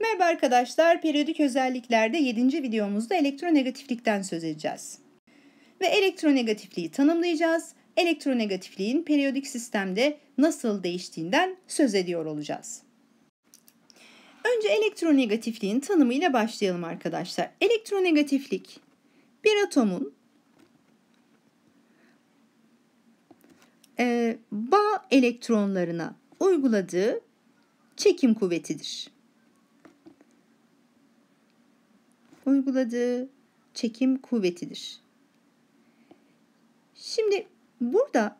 Merhaba arkadaşlar, periyodik özelliklerde 7. videomuzda elektronegatiflikten söz edeceğiz. Ve elektronegatifliği tanımlayacağız. Elektronegatifliğin periyodik sistemde nasıl değiştiğinden söz ediyor olacağız. Önce elektronegatifliğin tanımıyla başlayalım arkadaşlar. Elektronegatiflik bir atomun e, bağ elektronlarına uyguladığı çekim kuvvetidir. uyguladığı çekim kuvvetidir. Şimdi burada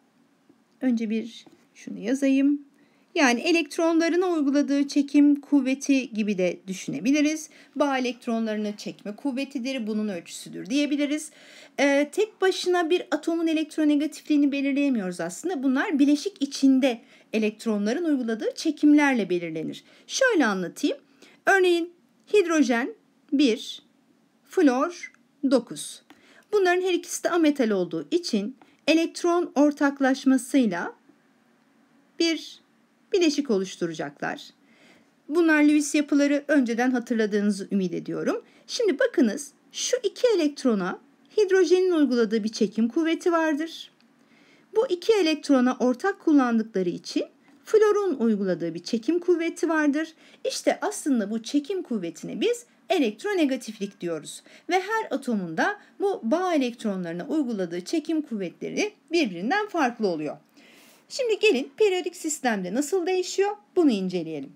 önce bir şunu yazayım. Yani elektronların uyguladığı çekim kuvveti gibi de düşünebiliriz. Bağ elektronlarını çekme kuvvetidir, bunun ölçüsüdür diyebiliriz. Ee, tek başına bir atomun elektronegatifliğini belirleyemiyoruz aslında. Bunlar bileşik içinde elektronların uyguladığı çekimlerle belirlenir. Şöyle anlatayım. Örneğin hidrojen 1, flor 9. Bunların her ikisi de ametal olduğu için elektron ortaklaşmasıyla bir bileşik oluşturacaklar. Bunlar Lewis yapıları önceden hatırladığınızı ümit ediyorum. Şimdi bakınız şu iki elektrona hidrojenin uyguladığı bir çekim kuvveti vardır. Bu iki elektrona ortak kullandıkları için Florun uyguladığı bir çekim kuvveti vardır. İşte aslında bu çekim kuvvetini biz elektronegatiflik diyoruz ve her atomunda bu bağ elektronlarına uyguladığı çekim kuvvetleri birbirinden farklı oluyor. Şimdi gelin periyodik sistemde nasıl değişiyor bunu inceleyelim.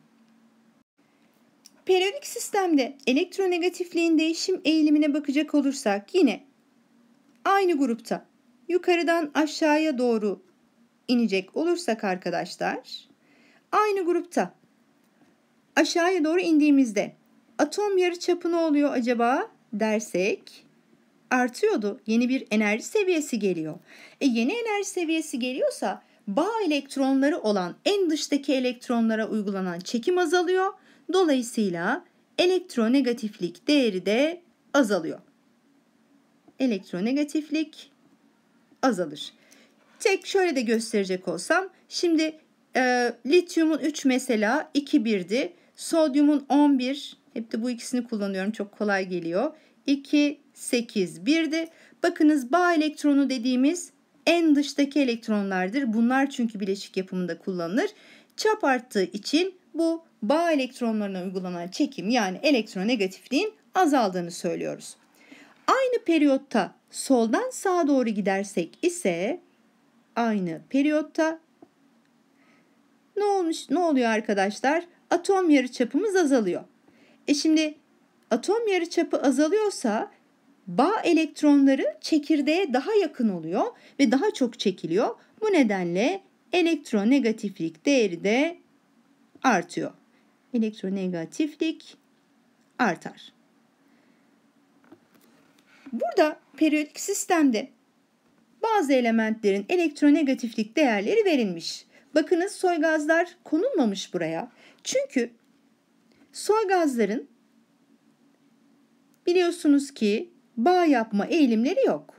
Periyodik sistemde elektronegatifliğin değişim eğilimine bakacak olursak yine aynı grupta yukarıdan aşağıya doğru inecek olursak arkadaşlar aynı grupta aşağıya doğru indiğimizde atom yarı çapı ne oluyor acaba dersek artıyordu. Yeni bir enerji seviyesi geliyor. E yeni enerji seviyesi geliyorsa bağ elektronları olan en dıştaki elektronlara uygulanan çekim azalıyor. Dolayısıyla elektronegatiflik değeri de azalıyor. Elektronegatiflik azalır. Tek şöyle de gösterecek olsam şimdi e, lityumun 3 mesela 2 1'di. Sodyumun 11 hep de bu ikisini kullanıyorum çok kolay geliyor. 2 8 1'di. Bakınız bağ elektronu dediğimiz en dıştaki elektronlardır. Bunlar çünkü bileşik yapımında kullanılır. Çap arttığı için bu bağ elektronlarına uygulanan çekim yani elektronegatifliğin azaldığını söylüyoruz. Aynı periyotta soldan sağa doğru gidersek ise aynı periyotta ne olmuş ne oluyor arkadaşlar? Atom yarı çapımız azalıyor. E şimdi atom yarı çapı azalıyorsa bağ elektronları çekirdeğe daha yakın oluyor ve daha çok çekiliyor. Bu nedenle elektronegatiflik değeri de artıyor. Elektronegatiflik artar. Burada periyodik sistemde bazı elementlerin elektronegatiflik değerleri verilmiş. Bakınız soy gazlar konulmamış buraya. Çünkü soy gazların biliyorsunuz ki bağ yapma eğilimleri yok.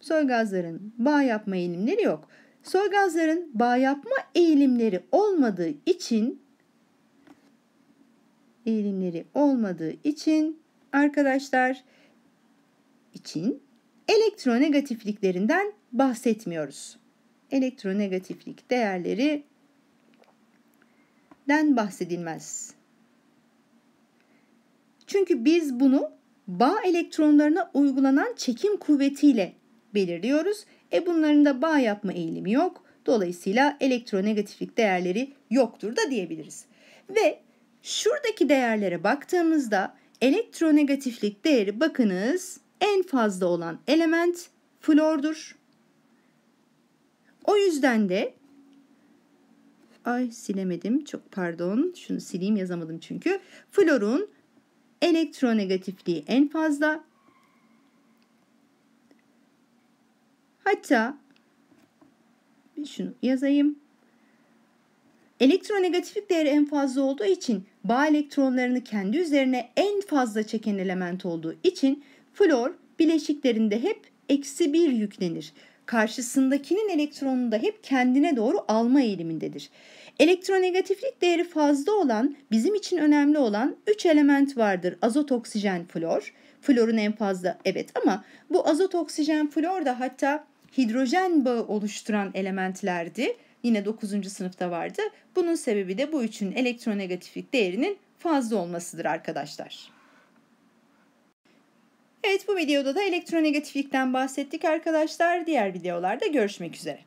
Soy gazların bağ yapma eğilimleri yok. Soy gazların bağ yapma eğilimleri olmadığı için eğilimleri olmadığı için arkadaşlar için elektronegatifliklerinden bahsetmiyoruz. Elektronegatiflik değerleri den bahsedilmez. Çünkü biz bunu bağ elektronlarına uygulanan çekim kuvvetiyle belirliyoruz. E bunların da bağ yapma eğilimi yok. Dolayısıyla elektronegatiflik değerleri yoktur da diyebiliriz. Ve şuradaki değerlere baktığımızda elektronegatiflik değeri bakınız en fazla olan element flordur. O yüzden de ay silemedim çok pardon şunu sileyim yazamadım çünkü florun elektronegatifliği en fazla hatta şunu yazayım Elektronegatiflik değeri en fazla olduğu için bağ elektronlarını kendi üzerine en fazla çeken element olduğu için Flor bileşiklerinde hep eksi bir yüklenir. Karşısındakinin elektronunu da hep kendine doğru alma eğilimindedir. Elektronegatiflik değeri fazla olan, bizim için önemli olan 3 element vardır. Azot, oksijen, flor. Florun en fazla evet ama bu azot, oksijen, flor da hatta hidrojen bağı oluşturan elementlerdi. Yine 9. sınıfta vardı. Bunun sebebi de bu üçün elektronegatiflik değerinin fazla olmasıdır arkadaşlar. Evet bu videoda da elektronegatiflikten bahsettik arkadaşlar. Diğer videolarda görüşmek üzere.